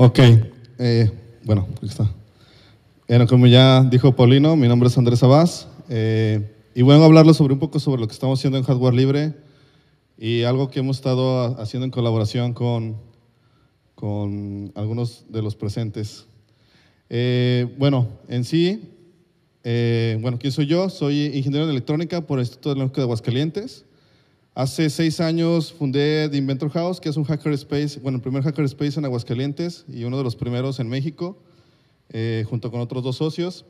Ok, eh, bueno, aquí está. Bueno, eh, como ya dijo Paulino, mi nombre es Andrés Abás eh, y bueno, hablarles sobre un poco sobre lo que estamos haciendo en hardware libre y algo que hemos estado haciendo en colaboración con, con algunos de los presentes. bueno, en sí, bueno, ¿quién soy yo? Soy ingeniero de electrónica por el Instituto de de Aguascalientes. Hace seis años fundé The Inventor House, que es un hacker space, bueno, el primer hacker space en Aguascalientes y uno de los primeros en México, eh, junto con otros dos socios.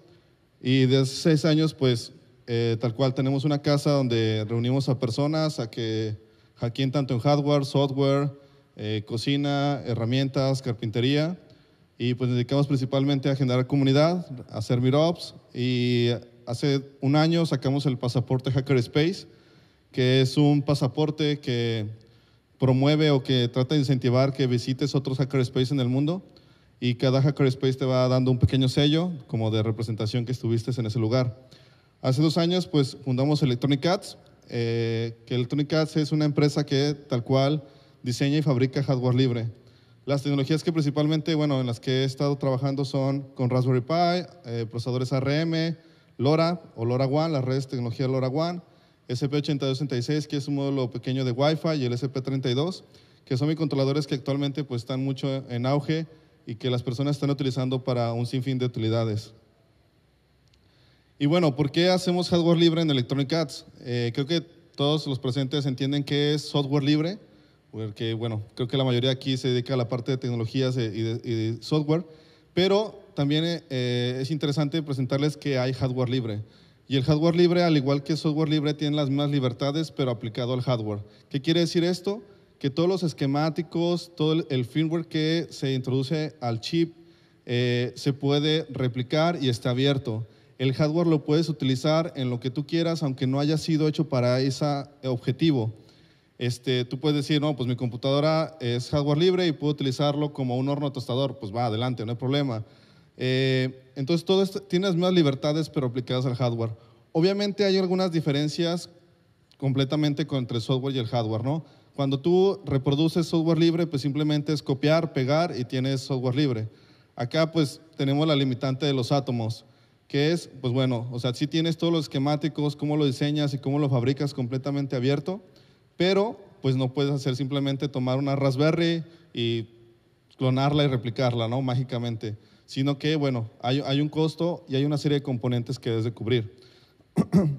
Y desde hace seis años, pues, eh, tal cual, tenemos una casa donde reunimos a personas a que hackeen tanto en hardware, software, eh, cocina, herramientas, carpintería. Y pues dedicamos principalmente a generar comunidad, a hacer meetups. Y hace un año sacamos el pasaporte Hacker Space que es un pasaporte que promueve o que trata de incentivar que visites otros hackerspaces en el mundo y cada hackerspace te va dando un pequeño sello como de representación que estuviste en ese lugar. Hace dos años pues fundamos Electronic Arts, eh, que Electronic es una empresa que tal cual diseña y fabrica hardware libre. Las tecnologías que principalmente, bueno, en las que he estado trabajando son con Raspberry Pi, eh, procesadores ARM, LoRa o LoRaWAN, las redes de tecnología LoRaWAN, SP8266, que es un módulo pequeño de Wi-Fi, y el SP32, que son microcontroladores que actualmente pues, están mucho en auge y que las personas están utilizando para un sinfín de utilidades. Y bueno, ¿por qué hacemos hardware libre en Electronic Arts? Eh, creo que todos los presentes entienden que es software libre, porque bueno, creo que la mayoría aquí se dedica a la parte de tecnologías y software, pero también eh, es interesante presentarles que hay hardware libre. Y el hardware libre, al igual que el software libre, tiene las mismas libertades, pero aplicado al hardware. ¿Qué quiere decir esto? Que todos los esquemáticos, todo el firmware que se introduce al chip eh, se puede replicar y está abierto. El hardware lo puedes utilizar en lo que tú quieras, aunque no haya sido hecho para ese objetivo. Este, tú puedes decir, no, pues mi computadora es hardware libre y puedo utilizarlo como un horno tostador. Pues va, adelante, no hay problema. Eh, entonces, todo esto tiene las libertades, pero aplicadas al hardware. Obviamente hay algunas diferencias completamente entre el software y el hardware, ¿no? Cuando tú reproduces software libre, pues simplemente es copiar, pegar y tienes software libre. Acá pues tenemos la limitante de los átomos, que es, pues bueno, o sea, sí tienes todos los esquemáticos, cómo lo diseñas y cómo lo fabricas completamente abierto, pero pues no puedes hacer simplemente tomar una Raspberry y clonarla y replicarla, ¿no? Mágicamente sino que, bueno, hay, un costo y hay una serie de componentes que debes de cubrir.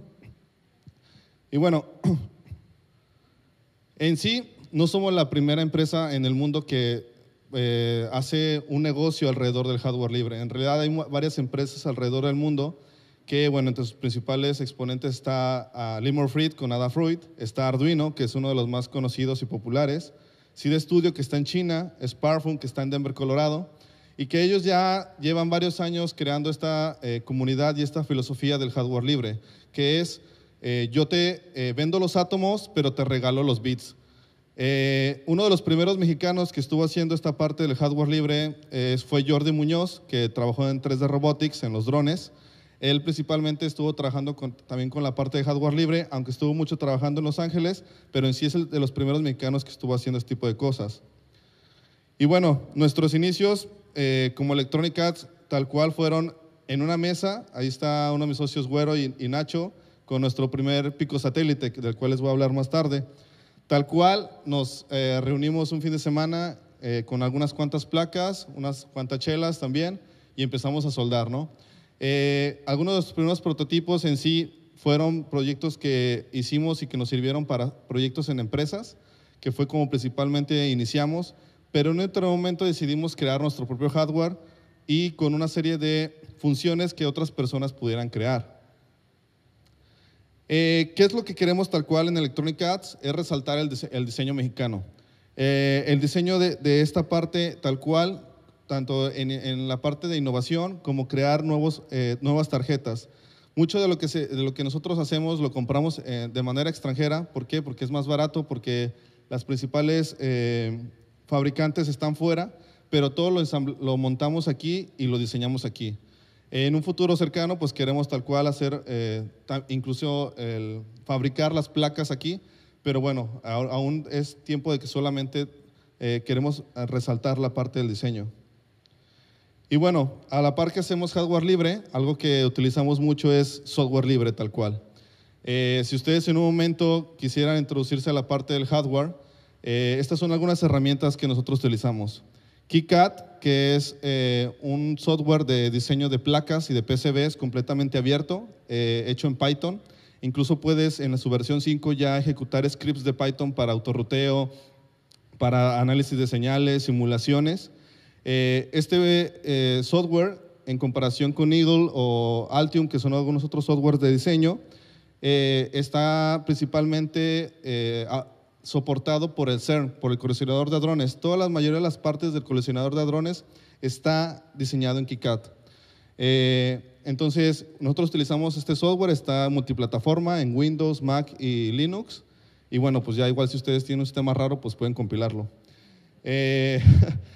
y bueno, en sí, no somos la primera empresa en el mundo que eh, hace un negocio alrededor del hardware libre. En realidad hay varias empresas alrededor del mundo que, bueno, entre sus principales exponentes está uh, ah, Limor con Adafruit, está Arduino, que es uno de los más conocidos y populares, de Studio, que está en China, Sparfun, que está en Denver, Colorado, y que ellos ya llevan varios años creando esta eh, comunidad y esta filosofía del hardware libre, que es eh, yo te eh, vendo los átomos, pero te regalo los bits. uno de los primeros mexicanos que estuvo haciendo esta parte del hardware libre fue Jordi Muñoz, que trabajó en 3D Robotics, en los drones. Él principalmente estuvo trabajando también con la parte de hardware libre, aunque estuvo mucho trabajando en Los Ángeles, pero en sí es de los primeros mexicanos que estuvo haciendo este tipo de cosas. Y bueno, nuestros inicios eh, como Electronic tal cual fueron en una mesa, ahí está uno de mis socios Güero y, Nacho, con nuestro primer pico satélite, del cual les voy a hablar más tarde. Tal cual, nos eh, reunimos un fin de semana eh, con algunas cuantas placas, unas cuantas chelas también, y empezamos a soldar, algunos de los primeros prototipos en sí fueron proyectos que hicimos y que nos sirvieron para proyectos en empresas, que fue como principalmente iniciamos pero en otro momento decidimos crear nuestro propio hardware y con una serie de funciones que otras personas pudieran crear. Eh, ¿Qué es lo que queremos tal cual en Electronic Arts? Es resaltar el, diseño mexicano. Eh, el diseño de, esta parte tal cual, tanto en, la parte de innovación como crear nuevos, eh, nuevas tarjetas. Mucho de lo, que de lo que nosotros hacemos lo compramos de manera extranjera. ¿Por qué? Porque es más barato, porque las principales fabricantes están fuera, pero todo lo, montamos aquí y lo diseñamos aquí. En un futuro cercano, pues queremos tal cual hacer, eh, incluso fabricar las placas aquí, pero bueno, aún es tiempo de que solamente eh, queremos resaltar la parte del diseño. Y bueno, a la par que hacemos hardware libre, algo que utilizamos mucho es software libre tal cual. Eh, si ustedes en un momento quisieran introducirse a la parte del hardware, eh, estas son algunas herramientas que nosotros utilizamos. KiCad, que es eh, un software de diseño de placas y de PCBs completamente abierto, eh, hecho en Python. Incluso puedes en su versión 5 ya ejecutar scripts de Python para autorruteo, para análisis de señales, simulaciones. este software, en comparación con Eagle o Altium, que son algunos otros softwares de diseño, está principalmente soportado por el CERN, por el coleccionador de drones. Todas las mayoría de las partes del coleccionador de drones está diseñado en KiCad. Eh, entonces, nosotros utilizamos este software, está multiplataforma en Windows, Mac y Linux. Y bueno, pues ya igual si ustedes tienen un sistema raro, pues pueden compilarlo. Eh,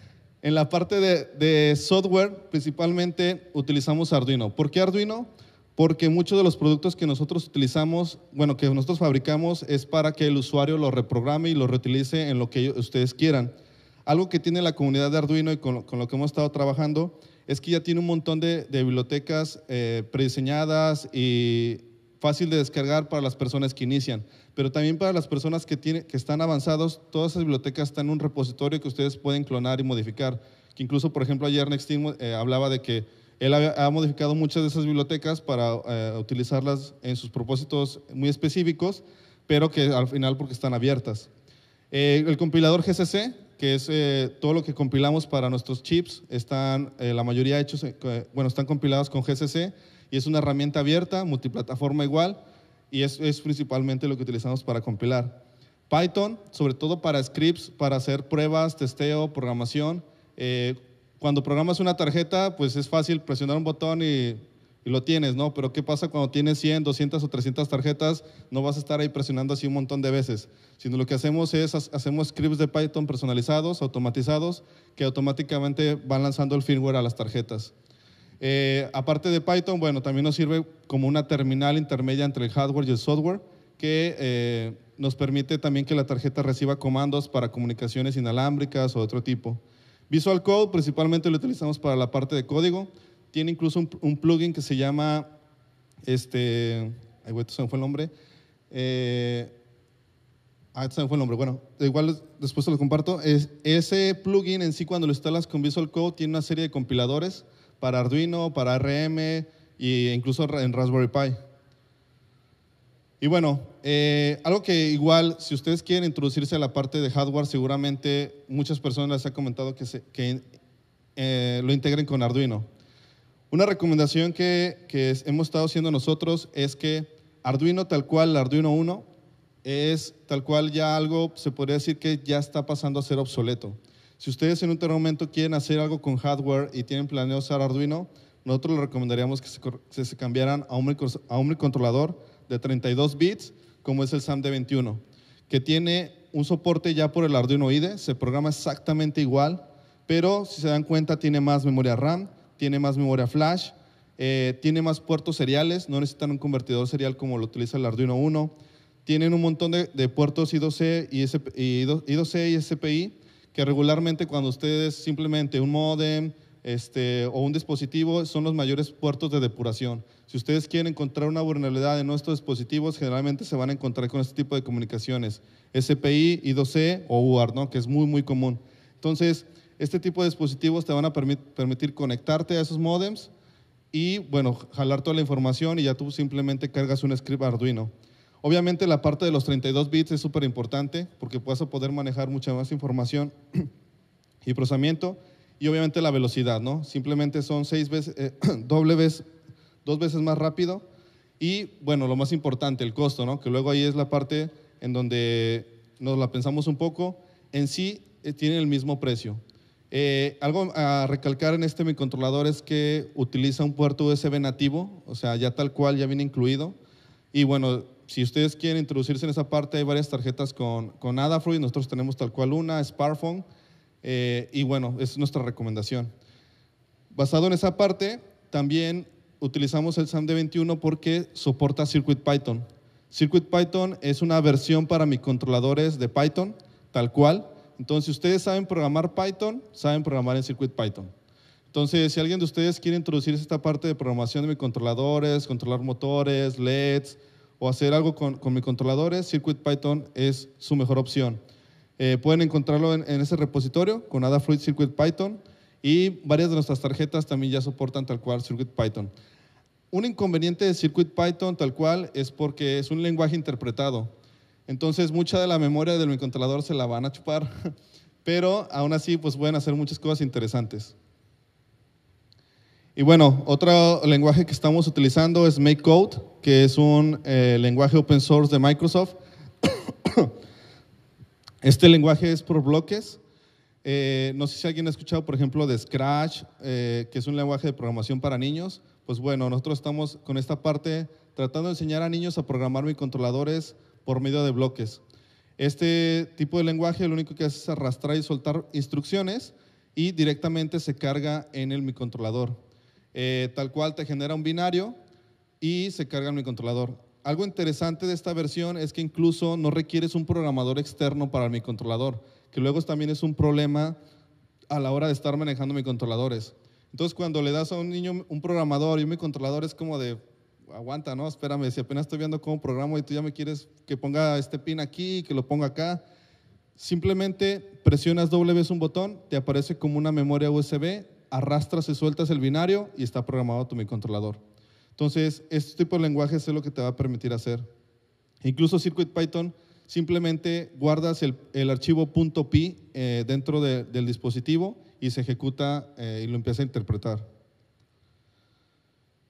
en la parte de, de software, principalmente utilizamos Arduino. ¿Por qué Arduino? porque muchos de los productos que nosotros utilizamos, bueno, que nosotros fabricamos es para que el usuario lo reprograme y lo reutilice en lo que ustedes quieran. Algo que tiene la comunidad de Arduino y con lo, que hemos estado trabajando es que ya tiene un montón de, bibliotecas eh, prediseñadas y fácil de descargar para las personas que inician, pero también para las personas que, que están avanzados, todas esas bibliotecas están en un repositorio que ustedes pueden clonar y modificar, que incluso, por ejemplo, ayer Nextin eh, hablaba de que él ha, modificado muchas de esas bibliotecas para eh, utilizarlas en sus propósitos muy específicos, pero que al final porque están abiertas. Eh, el compilador GCC, que es eh, todo lo que compilamos para nuestros chips, están la mayoría hechos, bueno, están compilados con GCC y es una herramienta abierta, multiplataforma igual, y es, es principalmente lo que utilizamos para compilar. Python, sobre todo para scripts, para hacer pruebas, testeo, programación, cuando programas una tarjeta, pues es fácil presionar un botón y, lo tienes, ¿no? Pero ¿qué pasa cuando tienes 100, 200 o 300 tarjetas? No vas a estar ahí presionando así un montón de veces, sino lo que hacemos es, hacemos scripts de Python personalizados, automatizados, que automáticamente van lanzando el firmware a las tarjetas. Eh, aparte de Python, bueno, también nos sirve como una terminal intermedia entre el hardware y el software, que eh, nos permite también que la tarjeta reciba comandos para comunicaciones inalámbricas o otro tipo. Visual Code principalmente lo utilizamos para la parte de código. Tiene incluso un, plugin que se llama, este, ay, se fue el nombre. Eh, ah, fue el nombre. Bueno, igual después se lo comparto. Es, ese plugin en sí, cuando lo instalas con Visual Code, tiene una serie de compiladores para Arduino, para RM e incluso en Raspberry Pi. Y bueno, eh, algo que igual, si ustedes quieren introducirse a la parte de hardware, seguramente muchas personas les han comentado que, eh, lo integren con Arduino. Una recomendación que, hemos estado haciendo nosotros es que Arduino tal cual, Arduino 1, es tal cual ya algo, se podría decir que ya está pasando a ser obsoleto. Si ustedes en un momento quieren hacer algo con hardware y tienen planeado usar Arduino, nosotros les recomendaríamos que se, cambiaran a a un microcontrolador de 32 bits, como es el SAM de 21, que tiene un soporte ya por el Arduino IDE, se programa exactamente igual, pero si se dan cuenta tiene más memoria RAM, tiene más memoria flash, eh, tiene más puertos seriales, no necesitan un convertidor serial como lo utiliza el Arduino 1, tienen un montón de, puertos i 2 y, i I2C y SPI, que regularmente cuando ustedes simplemente un modem, este, o un dispositivo son los mayores puertos de depuración. Si ustedes quieren encontrar una vulnerabilidad en nuestros dispositivos, generalmente se van a encontrar con este tipo de comunicaciones, SPI, I2C o UART, ¿no? que es muy, muy común. Entonces, este tipo de dispositivos te van a permitir conectarte a esos modems y, bueno, jalar toda la información y ya tú simplemente cargas un script Arduino. Obviamente la parte de los 32 bits es súper importante porque vas a poder manejar mucha más información y procesamiento y obviamente la velocidad, ¿no? Simplemente son seis veces, eh, doble vez, dos veces más rápido y, bueno, lo más importante, el costo, ¿no? Que luego ahí es la parte en donde nos la pensamos un poco. En sí, eh, tienen el mismo precio. Eh, algo a recalcar en este controlador es que utiliza un puerto USB nativo, o sea, ya tal cual, ya viene incluido. Y bueno, si ustedes quieren introducirse en esa parte, hay varias tarjetas con, con Adafruit, nosotros tenemos tal cual una, Sparphone, eh, y bueno, es nuestra recomendación. Basado en esa parte, también utilizamos el SAMD21 porque soporta Circuit Python. Circuit Python es una versión para controladores de Python, tal cual. Entonces, si ustedes saben programar Python, saben programar en Circuit Python. Entonces, si alguien de ustedes quiere introducir esta parte de programación de controladores, controlar motores, LEDs o hacer algo con, mis controladores, Circuit Python es su mejor opción. Eh, pueden encontrarlo en, ese repositorio con Adafruit, Circuit Python y varias de nuestras tarjetas también ya soportan tal cual Circuit Python. Un inconveniente de Circuit Python tal cual es porque es un lenguaje interpretado. Entonces mucha de la memoria del microcontrolador se la van a chupar, pero aún así pues pueden hacer muchas cosas interesantes. Y bueno, otro lenguaje que estamos utilizando es MakeCode, que es un eh, lenguaje open source de Microsoft este lenguaje es por bloques. Eh, no sé si alguien ha escuchado, por ejemplo, de Scratch, eh, que es un lenguaje de programación para niños. Pues bueno, nosotros estamos con esta parte tratando de enseñar a niños a programar microcontroladores por medio de bloques. Este tipo de lenguaje lo único que hace es arrastrar y soltar instrucciones y directamente se carga en el microcontrolador. Eh, tal cual te genera un binario y se carga en el microcontrolador algo interesante de esta versión es que incluso no requieres un programador externo para mi controlador, que luego también es un problema a la hora de estar manejando mi controladores. Entonces, cuando le das a un niño un programador y mi controlador es como de, aguanta, ¿no? Espérame, si apenas estoy viendo cómo programa y tú ya me quieres que ponga este pin aquí, que lo ponga acá. Simplemente presionas doble vez un botón, te aparece como una memoria USB, arrastras y sueltas el binario y está programado tu mi controlador. Entonces, este tipo de lenguajes es lo que te va a permitir hacer. Incluso CircuitPython, simplemente guardas el, el archivo .py eh, dentro del dispositivo y se ejecuta eh, y lo empieza a interpretar.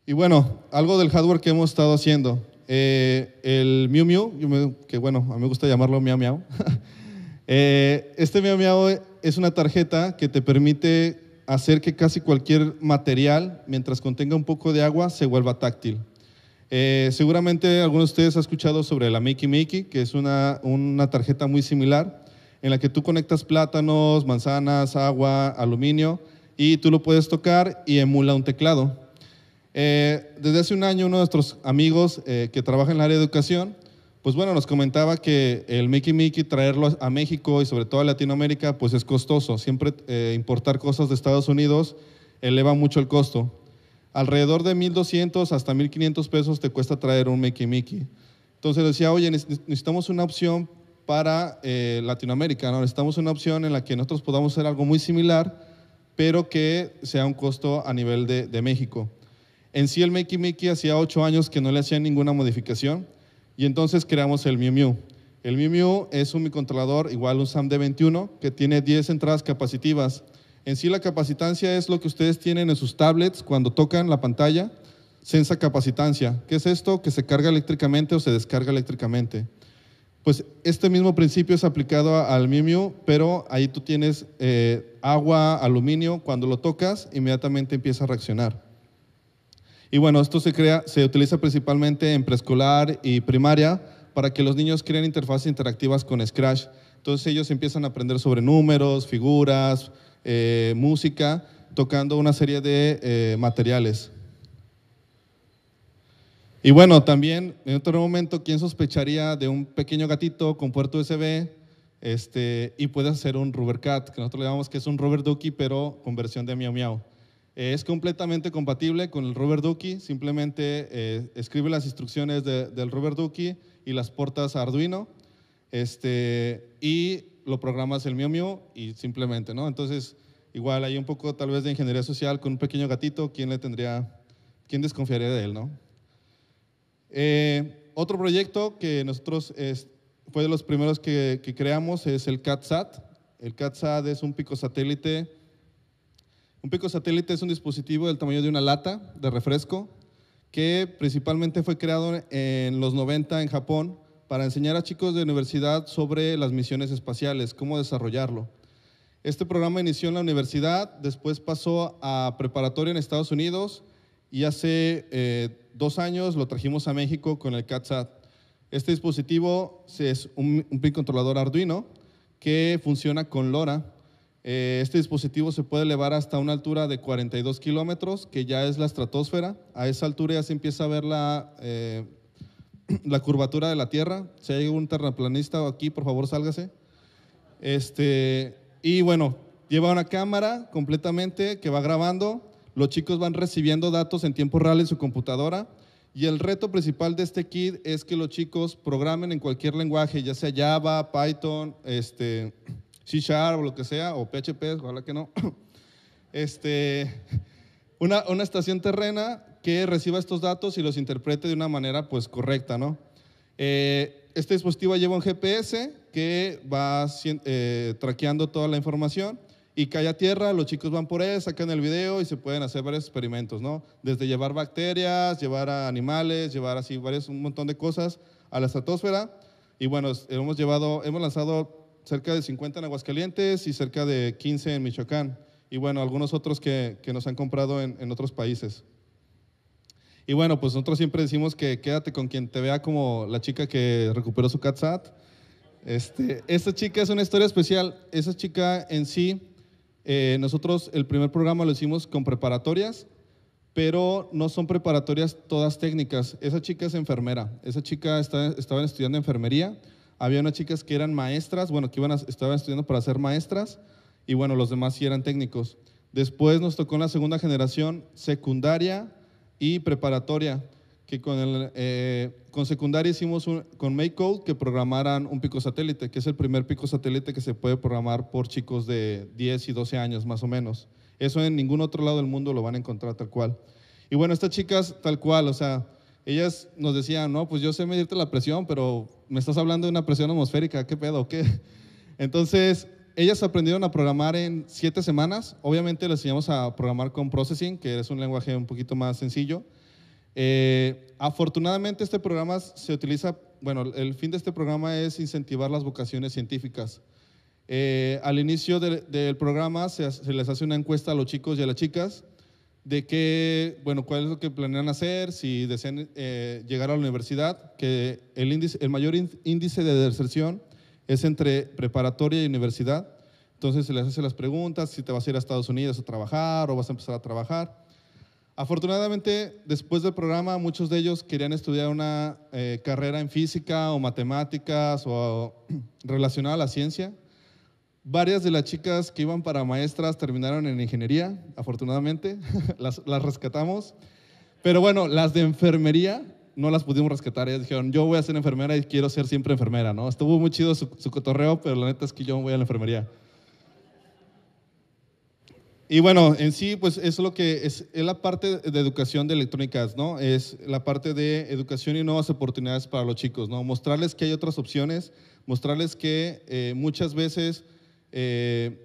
Y bueno, algo del hardware que hemos estado haciendo. Eh, el Miu Miu, que bueno, a mí me gusta llamarlo Miau este Miau es una tarjeta que te permite hacer que casi cualquier material, mientras contenga un poco de agua, se vuelva táctil. Eh, seguramente alguno de ustedes ha escuchado sobre la Mickey Mickey, que es una, tarjeta muy similar, en la que tú conectas plátanos, manzanas, agua, aluminio, y tú lo puedes tocar y emula un teclado. Eh, desde hace un año uno de nuestros amigos eh, que trabaja en el área de educación pues bueno, nos comentaba que el Mickey Mickey traerlo a México y sobre todo a Latinoamérica, pues es costoso. Siempre eh, importar cosas de Estados Unidos eleva mucho el costo. Alrededor de 1.200 hasta 1.500 pesos te cuesta traer un Mickey Mickey. Entonces decía, oye, necesitamos una opción para eh, Latinoamérica, ¿no? necesitamos una opción en la que nosotros podamos hacer algo muy similar, pero que sea un costo a nivel de, de México. En sí el Mickey Mickey hacía ocho años que no le hacían ninguna modificación y entonces creamos el Miu Miu. El Miu Miu es un microcontrolador igual un SAMD21 que tiene 10 entradas capacitivas. En sí la capacitancia es lo que ustedes tienen en sus tablets cuando tocan la pantalla. Sensa capacitancia. ¿Qué es esto? Que se carga eléctricamente o se descarga eléctricamente. Pues este mismo principio es aplicado al Miu Miu, pero ahí tú tienes eh, agua, aluminio. Cuando lo tocas, inmediatamente empieza a reaccionar. Y bueno, esto se crea, se utiliza principalmente en preescolar y primaria para que los niños creen interfaces interactivas con Scratch. Entonces ellos empiezan a aprender sobre números, figuras, eh, música, tocando una serie de eh, materiales. Y bueno, también en otro momento, ¿quién sospecharía de un pequeño gatito con puerto USB este, y puede hacer un Rubber Cat, que nosotros le llamamos que es un Rubber Ducky, pero con versión de Miau Miau? es completamente compatible con el Robert Ducky, simplemente eh, escribe las instrucciones del Robert Ducky y las portas a Arduino este, y lo programas el Mio Mio y simplemente, ¿no? Entonces, igual hay un poco tal vez de ingeniería social con un pequeño gatito, ¿quién le tendría, quién desconfiaría de él, ¿no? Eh, otro proyecto que nosotros fue de los primeros que, creamos es el CatSat. El CatSat es un pico satélite un pico satélite es un dispositivo del tamaño de una lata de refresco que principalmente fue creado en los 90 en Japón para enseñar a chicos de universidad sobre las misiones espaciales, cómo desarrollarlo. Este programa inició en la universidad, después pasó a preparatoria en Estados Unidos y hace eh, dos años lo trajimos a México con el CatSat. Este dispositivo es un, un controlador Arduino que funciona con LoRa eh, este dispositivo se puede elevar hasta una altura de 42 kilómetros, que ya es la estratosfera. A esa altura ya se empieza a ver la, eh, la curvatura de la Tierra. Si hay un terraplanista aquí, por favor, sálgase. Este, y bueno, lleva una cámara completamente que va grabando. Los chicos van recibiendo datos en tiempo real en su computadora. Y el reto principal de este kit es que los chicos programen en cualquier lenguaje, ya sea Java, Python, este, C Sharp o lo que sea, o PHP, ojalá que no, este, una, una estación terrena que reciba estos datos y los interprete de una manera pues correcta, ¿no? Eh, este dispositivo lleva un GPS que va eh, traqueando toda la información y cae a tierra, los chicos van por él, sacan el video y se pueden hacer varios experimentos, ¿no? Desde llevar bacterias, llevar a animales, llevar así varios, un montón de cosas a la estratosfera. Y bueno, hemos, llevado, hemos lanzado cerca de 50 en Aguascalientes y cerca de 15 en Michoacán. Y bueno, algunos otros que, nos han comprado en, otros países. Y bueno, pues nosotros siempre decimos que quédate con quien te vea como la chica que recuperó su CatSat. Este, esta chica es una historia especial. Esa chica en sí, eh, nosotros el primer programa lo hicimos con preparatorias, pero no son preparatorias todas técnicas. Esa chica es enfermera. Esa chica está, estaba estudiando enfermería había unas chicas que eran maestras, bueno, que iban estaban estudiando para ser maestras, y bueno, los demás sí eran técnicos. Después nos tocó en la segunda generación secundaria y preparatoria, que con, eh, con secundaria hicimos un, con MakeCode que programaran un pico satélite, que es el primer pico satélite que se puede programar por chicos de 10 y 12 años más o menos. Eso en ningún otro lado del mundo lo van a encontrar tal cual. Y bueno, estas chicas tal cual, o sea, ellas nos decían, no, pues yo sé medirte la presión, pero me estás hablando de una presión atmosférica, ¿qué pedo? ¿Qué? Entonces, ellas aprendieron a programar en siete semanas. Obviamente les enseñamos a programar con Processing, que es un lenguaje un poquito más sencillo. Eh, afortunadamente este programa se utiliza, bueno, el fin de este programa es incentivar las vocaciones científicas. Eh, al inicio del programa se les hace una encuesta a los chicos y a las chicas de qué, bueno, cuál es lo que planean hacer, si desean eh, llegar a la universidad, que el, índice, el mayor índice de deserción es entre preparatoria y universidad. Entonces se les hace las preguntas, si te vas a ir a Estados Unidos a trabajar o vas a empezar a trabajar. Afortunadamente, después del programa, muchos de ellos querían estudiar una eh, carrera en física o matemáticas o relacionada a la ciencia, Varias de las chicas que iban para maestras terminaron en ingeniería, afortunadamente, las, las, rescatamos. Pero bueno, las de enfermería no las pudimos rescatar. Ellas dijeron, yo voy a ser enfermera y quiero ser siempre enfermera, ¿no? Estuvo muy chido su, cotorreo, pero la neta es que yo voy a la enfermería. Y bueno, en sí, pues es lo que es, es, la parte de educación de electrónicas, ¿no? Es la parte de educación y nuevas oportunidades para los chicos, ¿no? Mostrarles que hay otras opciones, mostrarles que eh, muchas veces eh,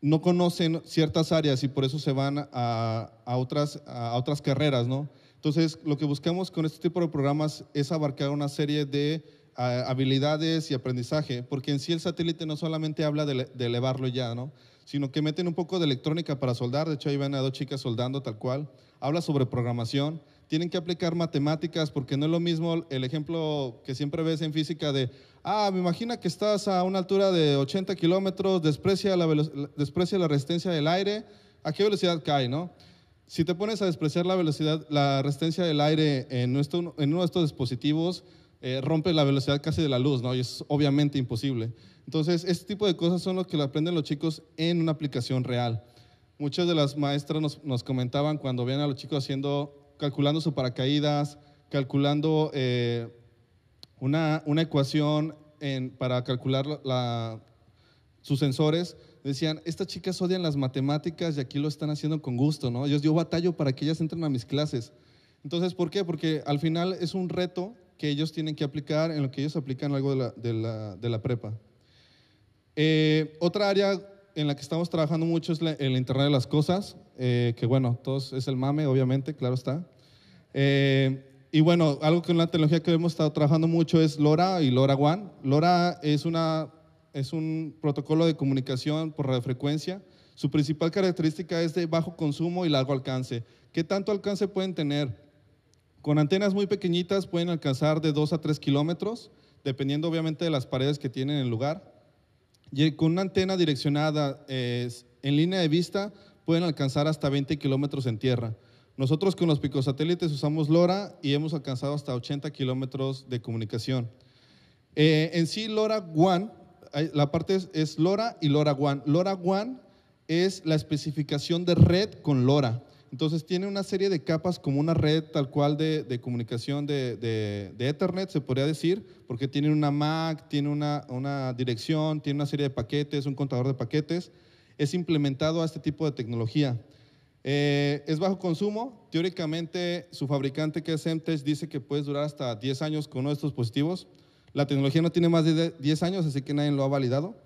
no conocen ciertas áreas y por eso se van a, otras, a otras carreras, ¿no? Entonces, lo que buscamos con este tipo de programas es abarcar una serie de ah, habilidades y aprendizaje, porque en sí el satélite no solamente habla de, elevarlo ya, ¿no? sino que meten un poco de electrónica para soldar, de hecho ahí van a dos chicas soldando tal cual, habla sobre programación, tienen que aplicar matemáticas porque no es lo mismo el ejemplo que siempre ves en física de, ah, me imagina que estás a una altura de 80 kilómetros, desprecia la, desprecia la resistencia del aire, ¿a qué velocidad cae, no? Si te pones a despreciar la velocidad, la resistencia del aire en, nuestro, en uno de estos dispositivos, eh, rompe la velocidad casi de la luz, ¿no? Y es obviamente imposible. Entonces, este tipo de cosas son lo que lo aprenden los chicos en una aplicación real. Muchas de las maestras nos, nos comentaban cuando ven a los chicos haciendo calculando su paracaídas, calculando eh, una, ecuación para calcular sus sensores. Decían, estas chicas odian las matemáticas y aquí lo están haciendo con gusto, ¿no? Yo, yo batallo para que ellas entren a mis clases. Entonces, ¿por qué? Porque al final es un reto que ellos tienen que aplicar en lo que ellos aplican algo de la, de la, prepa. Eh, otra área en la que estamos trabajando mucho es el Internet de las Cosas. Eh, que bueno, todos es el mame, obviamente, claro está. Eh, y bueno, algo que en la tecnología que hemos estado trabajando mucho es LoRa y LoRaWAN. LoRa es, una, es un protocolo de comunicación por radiofrecuencia. Su principal característica es de bajo consumo y largo alcance. ¿Qué tanto alcance pueden tener? Con antenas muy pequeñitas pueden alcanzar de 2 a 3 kilómetros, dependiendo obviamente de las paredes que tienen en el lugar. Y con una antena direccionada eh, en línea de vista pueden alcanzar hasta 20 kilómetros en tierra. Nosotros con los picosatélites usamos LoRa y hemos alcanzado hasta 80 kilómetros de comunicación. Eh, en sí, LoRa one la parte es, LoRa y LoRa One. LoRa one es la especificación de red con LoRa. Entonces tiene una serie de capas como una red tal cual de, comunicación de, de, Ethernet, se podría decir, porque tiene una MAC, tiene una, una dirección, tiene una serie de paquetes, un contador de paquetes es implementado a este tipo de tecnología. Eh, es bajo consumo. Teóricamente, su fabricante, que es Emtech dice que puedes durar hasta 10 años con uno de estos positivos. La tecnología no tiene más de 10 años, así que nadie lo ha validado.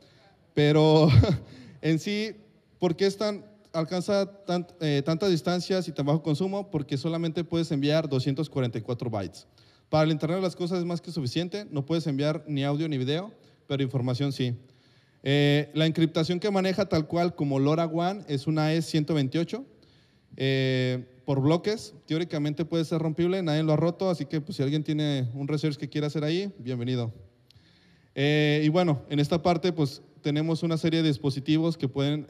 Pero en sí, ¿por qué alcanza eh, tantas distancias y tan bajo consumo? Porque solamente puedes enviar 244 bytes. Para el Internet de las Cosas es más que suficiente. No puedes enviar ni audio ni video, pero información sí. Eh, la encriptación que maneja tal cual como LoRaWAN es una es 128 eh, por bloques. Teóricamente puede ser rompible, nadie lo ha roto, así que pues, si alguien tiene un research que quiera hacer ahí, bienvenido. Eh, y bueno, en esta parte pues tenemos una serie de dispositivos que pueden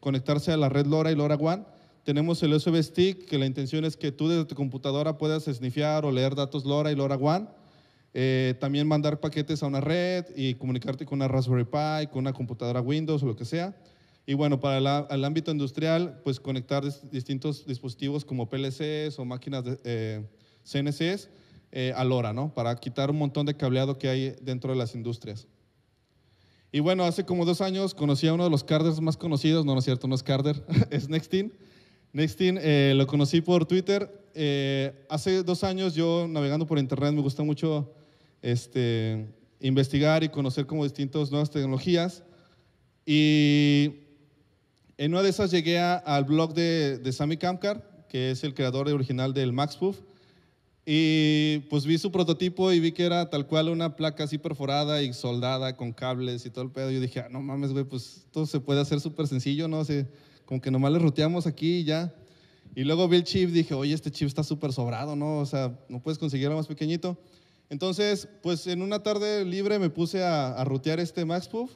conectarse a la red LoRa y LoRaWAN. Tenemos el USB stick, que la intención es que tú desde tu computadora puedas esnifiar o leer datos LoRa y LoRaWAN. Eh, también mandar paquetes a una red y comunicarte con una Raspberry Pi, con una computadora Windows o lo que sea. Y bueno, para el ámbito industrial, pues conectar distintos dispositivos como PLCs o máquinas eh, CNCs eh, a LoRa, ¿no? Para quitar un montón de cableado que hay dentro de las industrias. Y bueno, hace como dos años conocí a uno de los carders más conocidos, no, no es cierto, no es carder, es Nextin. Nextin eh, lo conocí por Twitter. hace dos años yo navegando por internet me gusta mucho este, investigar y conocer como distintas nuevas tecnologías. Y en una de esas llegué al blog de, de Sami Kamkar, que es el creador original del MaxPoof y pues vi su prototipo y vi que era tal cual una placa así perforada y soldada con cables y todo el pedo. y dije, ah, no mames, güey, pues todo se puede hacer súper sencillo, ¿no? sé como que nomás le ruteamos aquí y ya. Y luego vi el chip, dije, oye, este chip está súper sobrado, ¿no? O sea, no puedes conseguirlo más pequeñito. Entonces, pues en una tarde libre me puse a, a rutear este MaxPuff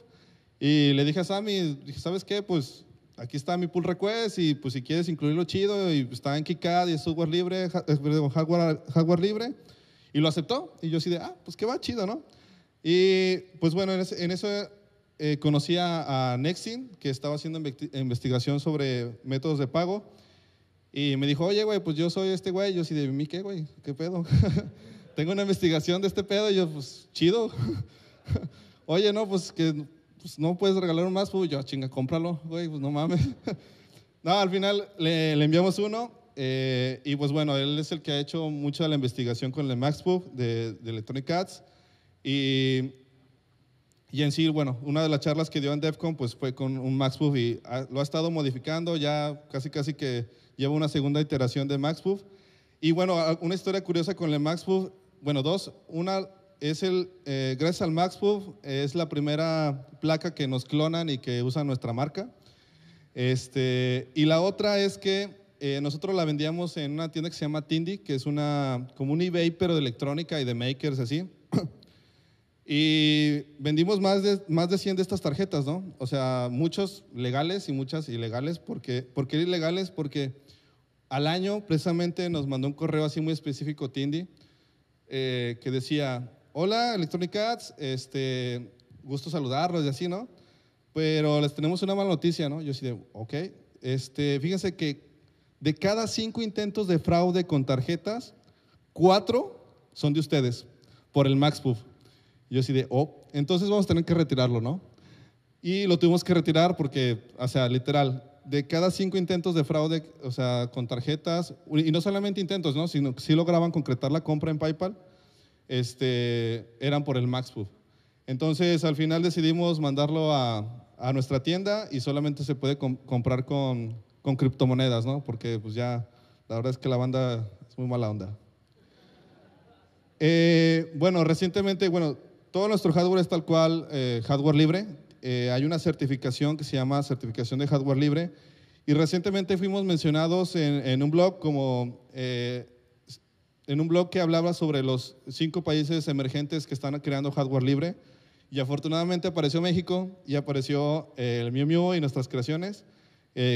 y le dije a Sammy, ¿sabes qué? Pues aquí está mi pull request y pues si quieres incluirlo chido y está en KiCad y es software libre, eh, hardware, hardware libre. Y lo aceptó y yo sí de, ah, pues qué va chido, ¿no? Y pues bueno, en, eso eh, conocí a, Nexin, que estaba haciendo investigación sobre métodos de pago. Y me dijo, oye, güey, pues yo soy este güey. Yo sí de mí, ¿qué, güey? ¿Qué pedo? tengo una investigación de este pedo. Y yo, pues, chido. Oye, no, pues que pues, no puedes regalar un más. Pues yo, ah, chinga, cómpralo, güey, pues no mames. no, al final le, enviamos uno. Eh, y pues bueno, él es el que ha hecho mucha de la investigación con el MaxPub de, de Electronic Arts. Y, y, en sí, bueno, una de las charlas que dio en DEFCON pues fue con un MaxPub y ah, lo ha estado modificando. Ya casi, casi que lleva una segunda iteración de MaxPub. Y bueno, ah, una historia curiosa con el MaxPub bueno, dos. Una es el, eh, gracias al MaxPub, es la primera placa que nos clonan y que usa nuestra marca. Este, y la otra es que eh, nosotros la vendíamos en una tienda que se llama Tindy, que es una, como un eBay, pero de electrónica y de makers, así. y vendimos más de, más de 100 de estas tarjetas, ¿no? O sea, muchos legales y muchas ilegales. Porque, ¿Por qué ilegales? Porque al año precisamente nos mandó un correo así muy específico Tindy eh, que decía, hola Electronic Arts, este, gusto saludarlos y así, ¿no? Pero les tenemos una mala noticia, ¿no? Yo sí de, ok, este, fíjense que de cada cinco intentos de fraude con tarjetas, cuatro son de ustedes, por el MaxPoof. Yo sí de, oh, entonces vamos a tener que retirarlo, ¿no? Y lo tuvimos que retirar porque, o sea, literal, de cada cinco intentos de fraude, o sea, con tarjetas, y no solamente intentos, Sino que lograban concretar la compra en PayPal, este, eran por el Maxfood. Entonces, al final decidimos mandarlo a, nuestra tienda y solamente se puede comprar con, con, criptomonedas, ¿no? Porque, pues ya, la verdad es que la banda es muy mala onda. Eh, bueno, recientemente, bueno, todo nuestro hardware es tal cual eh, hardware libre, eh, hay una certificación que se llama Certificación de Hardware Libre y recientemente fuimos mencionados en, un blog como eh, en un blog que hablaba sobre los cinco países emergentes que están creando hardware libre y afortunadamente apareció México y apareció eh, el Miu Miu y nuestras creaciones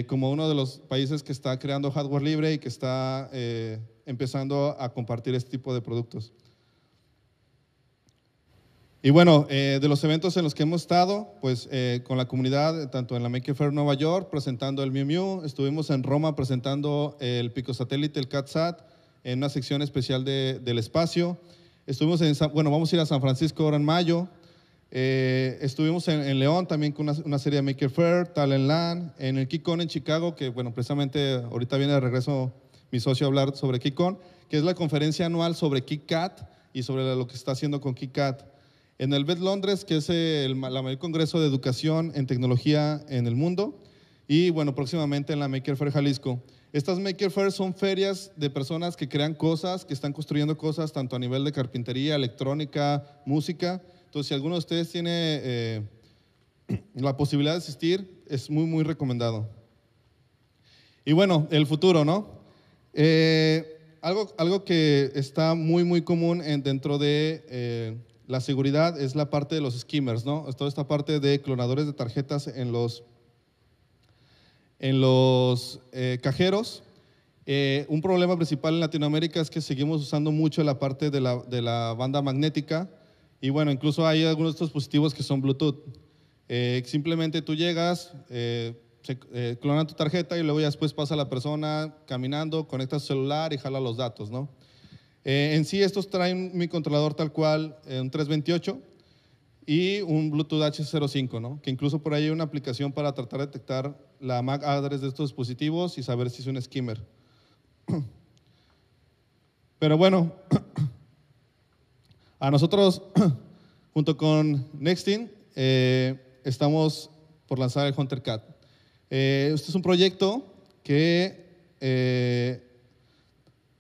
como uno de los países que está creando hardware libre y que está empezando a compartir este tipo de productos. Y bueno, eh, de los eventos en los que hemos estado, pues eh, con la comunidad, eh, tanto en la Maker Fair Nueva York, presentando el Miu Miu, estuvimos en Roma presentando el Pico Satélite, el CatSat, en una sección especial del espacio. Estuvimos en, bueno, vamos a ir a San Francisco ahora en mayo. estuvimos en, León también con una, serie de Maker Fair, Talent Land, en el KeyCon en Chicago, que bueno, precisamente ahorita viene de regreso mi socio a hablar sobre KeyCon, que es la conferencia anual sobre KeyCat y sobre lo que está haciendo con KeyCat en el BED Londres, que es el, mayor congreso de educación en tecnología en el mundo, y bueno, próximamente en la Maker Faire Jalisco. Estas Maker Fair son ferias de personas que crean cosas, que están construyendo cosas tanto a nivel de carpintería, electrónica, música. Entonces, si alguno de ustedes tiene eh, la posibilidad de asistir, es muy, muy recomendado. Y bueno, el futuro, ¿no? Eh, algo, algo que está muy, muy común en, dentro de... Eh, la seguridad es la parte de los skimmers, ¿no? Es toda esta parte de clonadores de tarjetas en los, en los eh, cajeros. Eh, un problema principal en Latinoamérica es que seguimos usando mucho la parte de la, de la banda magnética y bueno, incluso hay algunos estos dispositivos que son Bluetooth. Eh, simplemente tú llegas, eh, clonan tu tarjeta y luego ya después pasa la persona caminando, conecta su celular y jala los datos, ¿no? Eh, en sí, estos traen mi controlador tal cual, eh, un 328 y un Bluetooth H05, ¿no? Que incluso por ahí hay una aplicación para tratar de detectar la MAC address de estos dispositivos y saber si es un skimmer. Pero bueno, a nosotros, junto con Nextin, eh, estamos por lanzar el HunterCat. Eh, este es un proyecto que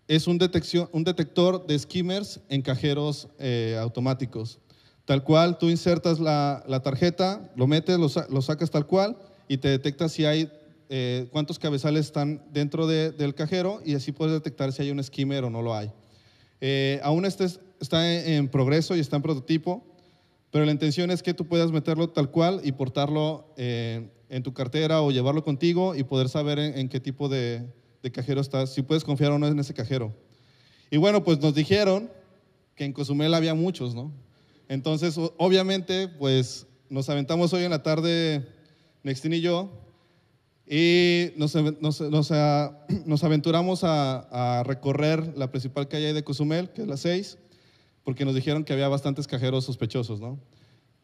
es un, detector de skimmers en cajeros eh, automáticos. Tal cual, tú insertas la, tarjeta, lo metes, lo, sacas tal cual y te detecta si hay eh, cuántos cabezales están dentro del cajero y así puedes detectar si hay un skimmer o no lo hay. Eh, aún este está en, progreso y está en prototipo, pero la intención es que tú puedas meterlo tal cual y portarlo en tu cartera o llevarlo contigo y poder saber en qué tipo de, de cajero está, si puedes confiar o no en ese cajero. Y bueno, pues nos dijeron que en Cozumel había muchos, ¿no? Entonces, obviamente, pues nos aventamos hoy en la tarde, Nextin y yo, y nos, aventuramos a, recorrer la principal calle de Cozumel, que es la 6, porque nos dijeron que había bastantes cajeros sospechosos, ¿no?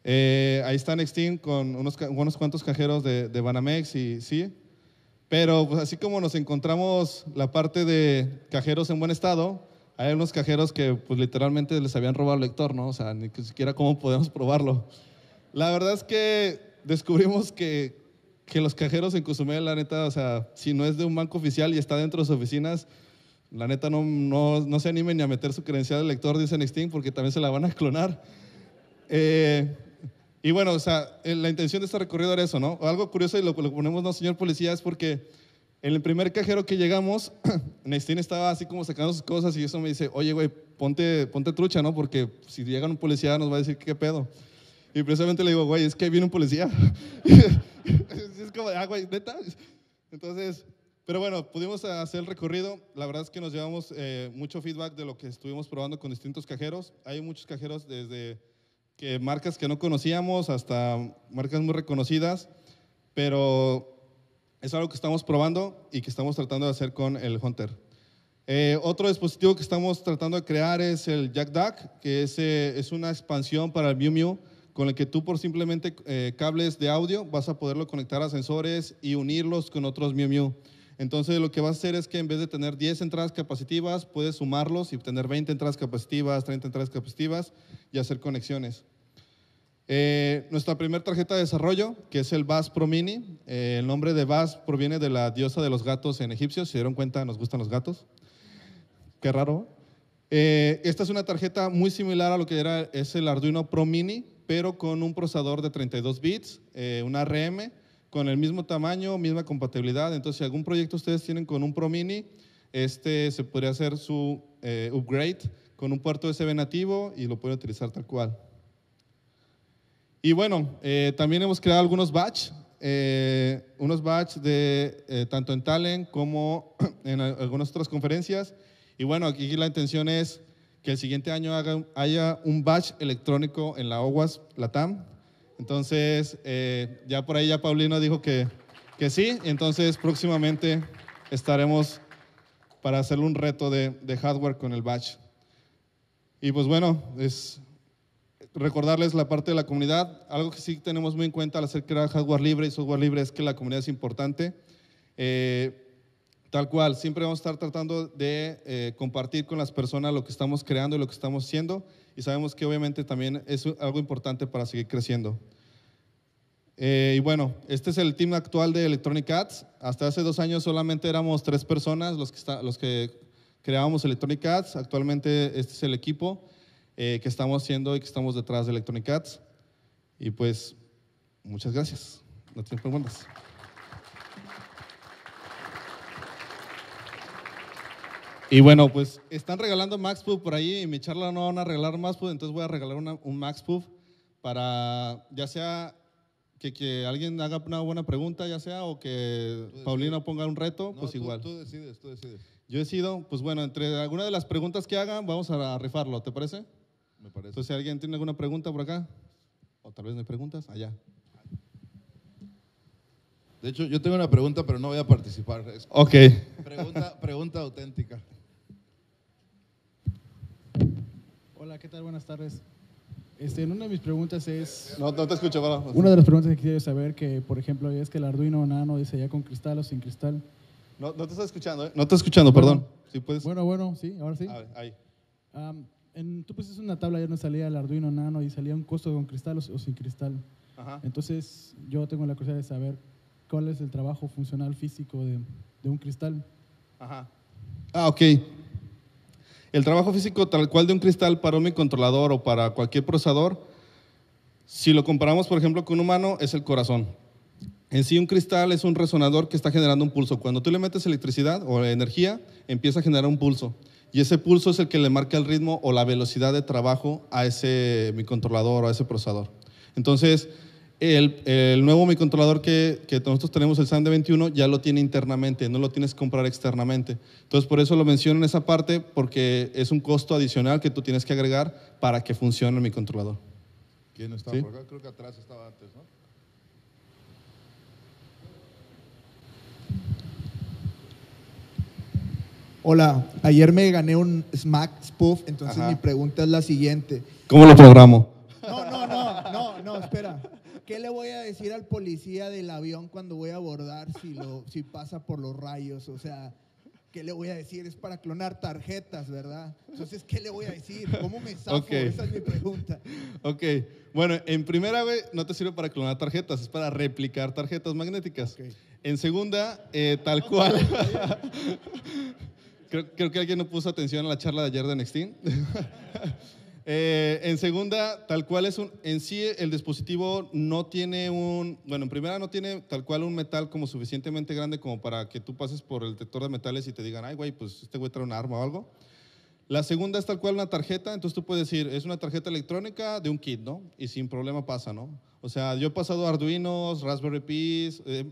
Eh, ahí está Nextin con unos, unos cuantos cajeros de, de Banamex y sí. Pero pues, así como nos encontramos la parte de cajeros en buen estado, hay unos cajeros que pues literalmente les habían robado el lector, ¿no? O sea, ni siquiera cómo podemos probarlo. La verdad es que descubrimos que, que los cajeros en Cozumel, la neta, o sea, si no es de un banco oficial y está dentro de sus oficinas, la neta no, no, se animen ni a meter su credencial de lector dicen Extinct porque también se la van a clonar. Eh, y bueno, o sea, eh, la intención de este recorrido era eso, ¿no? Algo curioso y lo, ponemos, no, señor policía, es porque en el primer cajero que llegamos, Nestín estaba así como sacando sus cosas y eso me dice, oye, güey, ponte, ponte trucha, ¿no? Porque si llega un policía nos va a decir qué pedo. Y precisamente le digo, güey, es que viene un policía. es como, ah, güey, neta. Entonces, pero bueno, pudimos hacer el recorrido. La verdad es que nos llevamos eh, mucho feedback de lo que estuvimos probando con distintos cajeros. Hay muchos cajeros desde marcas que no conocíamos hasta marcas muy reconocidas, pero es algo que estamos probando y que estamos tratando de hacer con el Hunter. Eh, otro dispositivo que estamos tratando de crear es el Jack Duck, que es, eh, una expansión para el MiuMiu, con el que tú por simplemente eh, cables de audio vas a poderlo conectar a sensores y unirlos con otros MiuMiu. Entonces lo que va a hacer es que en vez de tener 10 entradas capacitivas, puedes sumarlos y obtener 20 entradas capacitivas, 30 entradas capacitivas y hacer conexiones. Eh, nuestra primera tarjeta de desarrollo, que es el Bass Pro Mini. Eh, el nombre de Bass proviene de la diosa de los gatos en egipcio. Si se dieron cuenta, nos gustan los gatos. Qué raro. Eh, esta es una tarjeta muy similar a lo que era, es el Arduino Pro Mini, pero con un procesador de 32 bits, un RM con el mismo tamaño, misma compatibilidad. Entonces, si algún proyecto ustedes tienen con un Pro Mini, este se podría hacer su eh, upgrade con un puerto USB nativo y lo pueden utilizar tal cual. Y bueno, eh, también hemos creado algunos batch, eh, unos batch de tanto en Talent como en algunas otras conferencias. Y bueno, aquí la intención es que el siguiente año haya un batch electrónico en la OWASP Latam, entonces, eh, ya por ahí ya Paulino dijo que, sí, entonces próximamente estaremos para hacer un reto de, hardware con el batch. Y pues bueno, es recordarles la parte de la comunidad. Algo que sí tenemos muy en cuenta al hacer crear hardware libre y software libre es que la comunidad es importante. Eh, tal cual, siempre vamos a estar tratando de eh, compartir con las personas lo que estamos creando y lo que estamos haciendo y sabemos que obviamente también es algo importante para seguir creciendo. Eh, y bueno, este es el team actual de Electronic Arts. Hasta hace dos años solamente éramos tres personas los que, está, los que creábamos Electronic Arts. Actualmente este es el equipo eh, que estamos haciendo y que estamos detrás de Electronic Arts. Y pues, muchas gracias. No tienes preguntas. Y bueno, pues están regalando Maxpoof por ahí. y mi charla no van a regalar MaxPoof, entonces voy a regalar un MaxPoof para ya sea que, alguien haga una buena pregunta, ya sea, o que Paulina ponga un reto, pues igual. Tú decides, tú decides. Yo decido, pues bueno, entre alguna de las preguntas que hagan, vamos a rifarlo, ¿te parece? Me parece. Entonces, si alguien tiene alguna pregunta por acá, o tal vez no preguntas, allá. De hecho, yo tengo una pregunta, pero no voy a participar. ok. pregunta auténtica. ¿qué tal? Buenas tardes. Este, una de mis preguntas es... No, te escucho, ¿verdad? Una de las preguntas que quiero saber, que por ejemplo, es que el Arduino Nano dice ya con cristal o sin cristal. No, te estoy escuchando, ¿eh? No te estoy escuchando, perdón. puedes? Bueno, bueno, sí, ahora sí. ahí. en, tú pusiste una tabla, ayer no salía el Arduino Nano y salía un costo con cristal o, sin cristal. Ajá. Entonces, yo tengo la curiosidad de saber cuál es el trabajo funcional físico de, de un cristal. Ajá. Ah, ok. El trabajo físico tal cual de un cristal para un controlador o para cualquier procesador, si lo comparamos, por ejemplo, con un humano, es el corazón. En sí, un cristal es un resonador que está generando un pulso. Cuando tú le metes electricidad o energía, empieza a generar un pulso. Y ese pulso es el que le marca el ritmo o la velocidad de trabajo a ese mi controlador o a ese procesador. Entonces, el, nuevo microcontrolador que, que nosotros tenemos, el SAND21, ya lo tiene internamente, no lo tienes que comprar externamente. Entonces, por eso lo menciono en esa parte, porque es un costo adicional que tú tienes que agregar para que funcione mi microcontrolador. ¿Quién estaba por acá? Creo que atrás estaba antes, ¿no? Hola, ayer me gané un Smack Spoof, entonces mi pregunta es la siguiente. ¿Cómo lo programo? No, no, no, no, no, espera. ¿Qué le voy a decir al policía del avión cuando voy a abordar si, pasa por los rayos? O sea, ¿qué le voy a decir? Es para clonar tarjetas, ¿verdad? Entonces, ¿qué le voy a decir? ¿Cómo me saco? Esa es mi pregunta. Ok. Bueno, en primera, vez no te sirve para clonar tarjetas, es para replicar tarjetas magnéticas. En segunda, eh, tal cual. creo, que alguien no puso atención a la charla de ayer de Nextin. Eh, en segunda, tal cual es un, en sí el dispositivo no tiene un, bueno, en primera no tiene tal cual un metal como suficientemente grande como para que tú pases por el detector de metales y te digan, ay, güey, pues este güey trae un arma o algo. La segunda es tal cual una tarjeta, entonces tú puedes decir, es una tarjeta electrónica de un kit, ¿no? Y sin problema pasa, ¿no? O sea, yo he pasado Arduinos, Raspberry Pi, eh,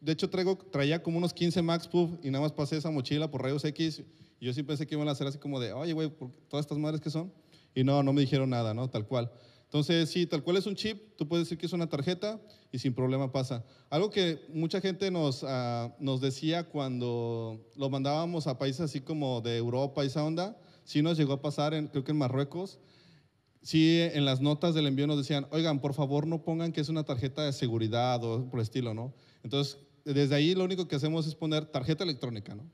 de hecho traigo, traía como unos 15 MaxPub y nada más pasé esa mochila por rayos X y yo siempre pensé que iban a hacer así como de, oye, güey, ¿todas estas madres que son? Y no, no me dijeron nada, ¿no? Tal cual. Entonces, sí, tal cual es un chip, tú puedes decir que es una tarjeta y sin problema pasa. Algo que mucha gente nos, ah, nos decía cuando lo mandábamos a países así como de Europa y esa onda, sí nos llegó a pasar, en, creo que en Marruecos, sí en las notas del envío nos decían, oigan, por favor no pongan que es una tarjeta de seguridad o por el estilo, ¿no? Entonces, desde ahí lo único que hacemos es poner tarjeta electrónica, ¿no?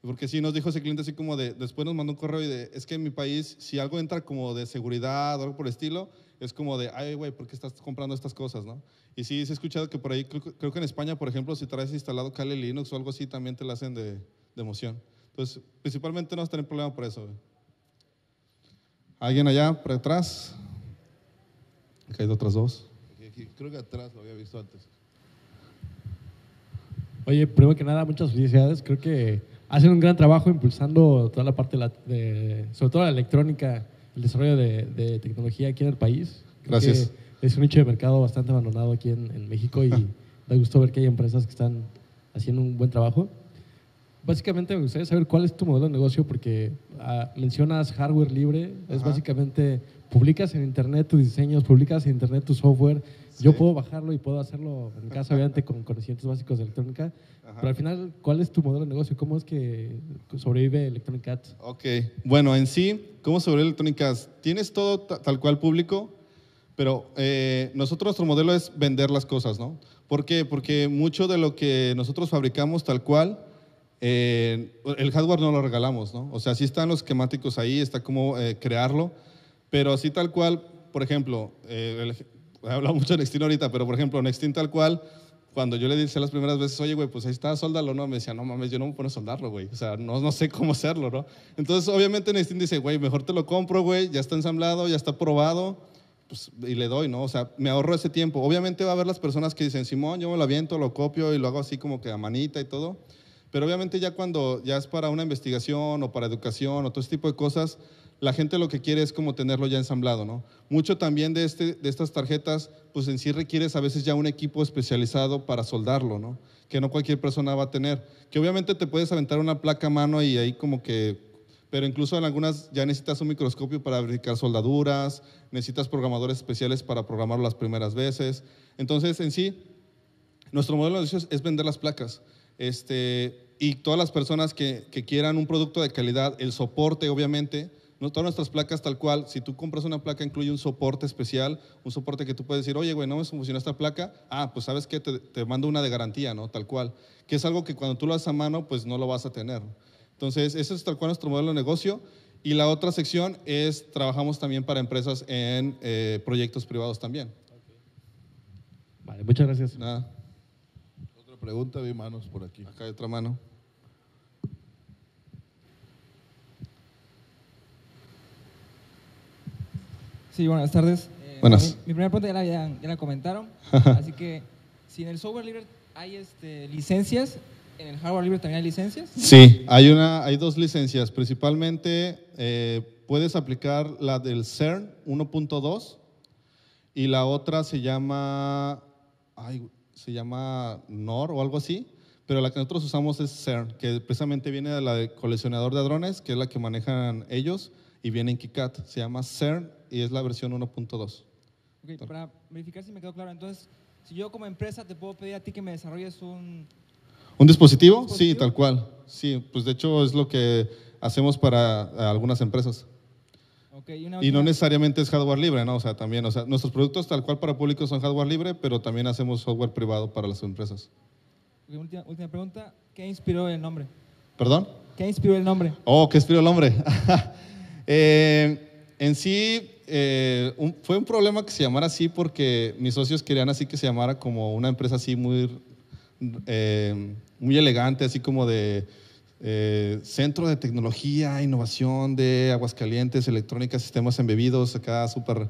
Porque sí, nos dijo ese cliente así como de, después nos mandó un correo y de, es que en mi país, si algo entra como de seguridad o algo por el estilo, es como de, ay, güey, ¿por qué estás comprando estas cosas, no? Y sí, se ha escuchado que por ahí, creo, que en España, por ejemplo, si traes instalado Kali Linux o algo así, también te lo hacen de, de emoción. Entonces, principalmente no vas a tener problema por eso, ¿Alguien allá, por atrás? hay otras dos. Creo que atrás lo había visto antes. Oye, primero que nada, muchas felicidades. Creo que hacen un gran trabajo impulsando toda la parte de, sobre todo la electrónica, el desarrollo de, tecnología aquí en el país. Gracias. Es un nicho de mercado bastante abandonado aquí en, México y me gustó ver que hay empresas que están haciendo un buen trabajo. Básicamente me gustaría saber cuál es tu modelo de negocio porque ah, mencionas hardware libre, es básicamente publicas en internet tus diseños, publicas en internet tu software, yo puedo bajarlo y puedo hacerlo en casa, obviamente, con conocimientos básicos de electrónica. Pero al final, ¿cuál es tu modelo de negocio? ¿Cómo es que sobrevive Electronic Ok, bueno, en sí, ¿cómo sobrevive Electronic Tienes todo tal cual público, pero eh, nosotros nuestro modelo es vender las cosas, ¿no? ¿Por qué? Porque mucho de lo que nosotros fabricamos tal cual, eh, el hardware no lo regalamos, ¿no? O sea, sí están los esquemáticos ahí, está cómo eh, crearlo, pero así tal cual, por ejemplo, el he hablado mucho de Nextin ahorita, pero por ejemplo, Nextin tal cual, cuando yo le dije las primeras veces, oye, güey, pues ahí está, sóldalo, ¿no? Me decía, no mames, yo no me puedo soldarlo, güey. O sea, no, no sé cómo hacerlo, ¿no? Entonces, obviamente, Nextin dice, güey, mejor te lo compro, güey, ya está ensamblado, ya está probado, pues, y le doy, ¿no? O sea, me ahorro ese tiempo. Obviamente va a haber las personas que dicen, Simón, yo me lo aviento, lo copio y lo hago así como que a manita y todo. Pero obviamente ya cuando ya es para una investigación o para educación o todo ese tipo de cosas, la gente lo que quiere es como tenerlo ya ensamblado, ¿no? Mucho también de, este, de estas tarjetas, pues en sí requieres a veces ya un equipo especializado para soldarlo, ¿no? Que no cualquier persona va a tener. Que obviamente te puedes aventar una placa a mano y ahí como que... Pero incluso en algunas ya necesitas un microscopio para verificar soldaduras, necesitas programadores especiales para programarlo las primeras veces. Entonces, en sí, nuestro modelo de negocios es vender las placas. Este, y todas las personas que, que quieran un producto de calidad, el soporte, obviamente, no, todas nuestras placas tal cual, si tú compras una placa incluye un soporte especial, un soporte que tú puedes decir, oye, güey, no me funciona esta placa, ah, pues sabes que te, mando una de garantía, ¿no? Tal cual, que es algo que cuando tú lo haces a mano, pues no lo vas a tener. Entonces, ese es tal cual nuestro modelo de negocio. Y la otra sección es, trabajamos también para empresas en eh, proyectos privados también. Vale, muchas gracias. Nada. Otra pregunta, vi manos por aquí. Acá hay otra mano. Sí, buenas tardes. Eh, mi, primera pregunta ya la, comentaron. así que, si en el software libre hay este, licencias, ¿en el hardware libre también hay licencias? Sí, hay, una, hay dos licencias. Principalmente, eh, puedes aplicar la del CERN 1.2 y la otra se llama, ay, se llama NOR o algo así, pero la que nosotros usamos es CERN, que precisamente viene de la de coleccionador de drones, que es la que manejan ellos y viene en KiCad. Se llama CERN y es la versión 1.2. Ok, para verificar si me quedó claro, entonces, si yo como empresa te puedo pedir a ti que me desarrolles un... ¿Un dispositivo? Sí, tal cual. Sí, pues de hecho es lo que hacemos para eh, algunas empresas. y, no necesariamente es hardware libre, ¿no? O sea, también, o sea, nuestros productos tal cual para público son hardware libre, pero también hacemos software privado para las empresas. última, última pregunta, ¿qué inspiró el nombre? ¿Perdón? ¿Qué inspiró el nombre? Oh, ¿qué inspiró el nombre? Eh, en sí, eh, fue un problema que se llamara así porque mis socios querían así que se llamara como una empresa así muy, eh, muy elegante, así como de Centro de Tecnología, Innovación de aguas calientes, Electrónica, Sistemas Embebidos, acá súper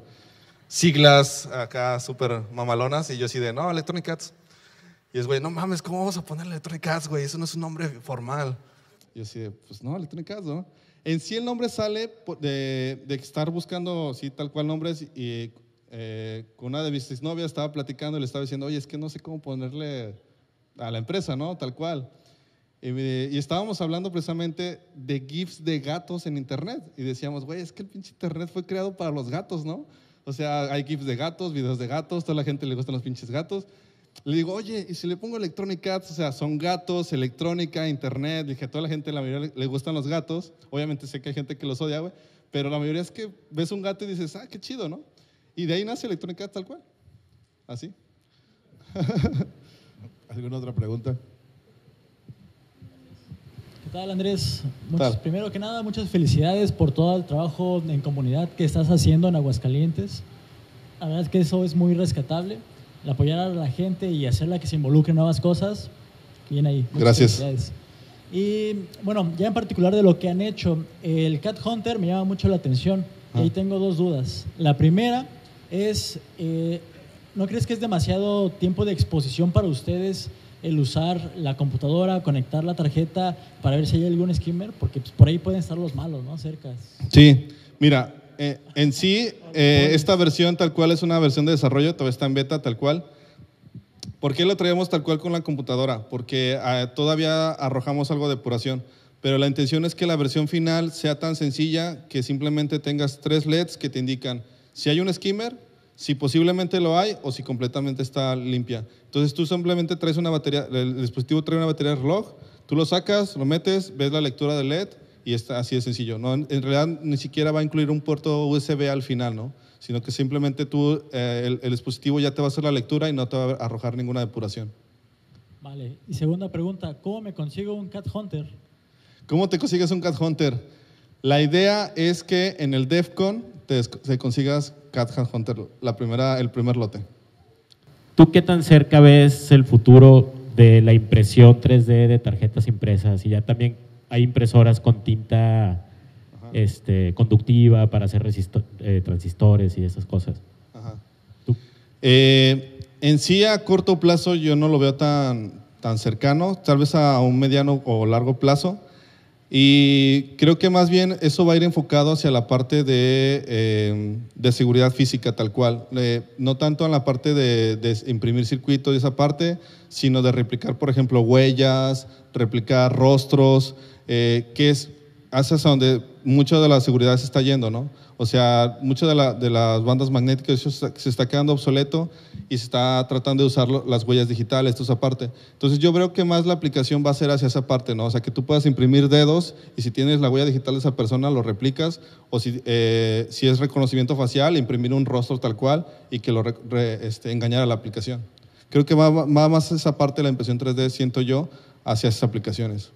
siglas, acá súper mamalonas, y yo así de, no, Electronic Cats. Y es, güey, no mames, ¿cómo vamos a poner Electronic Cats, güey? Eso no es un nombre formal. Y yo así de, pues no, Electronic Cats, ¿no? En sí el nombre sale de, estar buscando, sí, tal cual nombres, y eh, con una de mis novias estaba platicando y le estaba diciendo, oye, es que no sé cómo ponerle a la empresa, ¿no? Tal cual. Y, estábamos hablando precisamente de GIFs de gatos en Internet. Y decíamos, güey, es que el pinche Internet fue creado para los gatos, ¿no? O sea, hay GIFs de gatos, videos de gatos, toda la gente le gustan los pinches gatos. Le digo, oye, ¿y si le pongo Electronic Cats? O sea, son gatos, electrónica, internet. dije, a toda la gente, la mayoría le gustan los gatos. Obviamente sé que hay gente que los odia, güey. Pero la mayoría es que ves un gato y dices, ah, qué chido, ¿no? Y de ahí nace Electronic Cats tal cual. Así. ¿Alguna otra pregunta? ¿Qué tal, Andrés? Primero que nada, muchas felicidades por todo el trabajo en comunidad que estás haciendo en Aguascalientes. La verdad es que eso es muy rescatable apoyar a la gente y hacerla que se involucre en nuevas cosas, bien ahí. Gracias. Y bueno, ya en particular de lo que han hecho, el Cat Hunter me llama mucho la atención. Y ah. ahí tengo dos dudas. La primera es, eh, ¿no crees que es demasiado tiempo de exposición para ustedes el usar la computadora, conectar la tarjeta para ver si hay algún skimmer? Porque pues, por ahí pueden estar los malos, ¿no? Cercas. Sí, mira, eh, en sí, eh, esta versión tal cual es una versión de desarrollo, todavía está en beta tal cual. ¿Por qué lo traemos tal cual con la computadora? Porque ah, todavía arrojamos algo de depuración. Pero la intención es que la versión final sea tan sencilla que simplemente tengas tres LEDs que te indican si hay un skimmer, si posiblemente lo hay o si completamente está limpia. Entonces tú simplemente traes una batería, el dispositivo trae una batería de reloj, tú lo sacas, lo metes, ves la lectura del LED, y es así de sencillo. No, en, realidad ni siquiera va a incluir un puerto USB al final, ¿no? sino que simplemente tú, eh, el, dispositivo ya te va a hacer la lectura y no te va a arrojar ninguna depuración. Vale, y segunda pregunta, ¿cómo me consigo un Cat Hunter? ¿Cómo te consigues un Cat Hunter? La idea es que en el DEFCON te, te consigas Cat Hunter, la primera, el primer lote. ¿Tú qué tan cerca ves el futuro de la impresión 3D de tarjetas impresas y ya también hay impresoras con tinta este, conductiva para hacer eh, transistores y esas cosas. Eh, en sí, a corto plazo yo no lo veo tan, tan cercano, tal vez a un mediano o largo plazo. Y creo que más bien eso va a ir enfocado hacia la parte de, eh, seguridad física tal cual, eh, no tanto en la parte de, imprimir circuitos y esa parte, sino de replicar, por ejemplo, huellas, replicar rostros, eh, que es Hacia donde mucha de la seguridad se está yendo, ¿no? O sea, muchas de, las bandas magnéticas se está quedando obsoleto y se está tratando de usar las huellas digitales, toda esa parte. Entonces yo creo que más la aplicación va a ser hacia esa parte, ¿no? O sea, que tú puedas imprimir dedos y si tienes la huella digital de esa persona lo replicas o si, eh, si es reconocimiento facial, imprimir un rostro tal cual y que lo este, engañara la aplicación. Creo que va, más esa parte de la impresión 3D, siento yo, hacia esas aplicaciones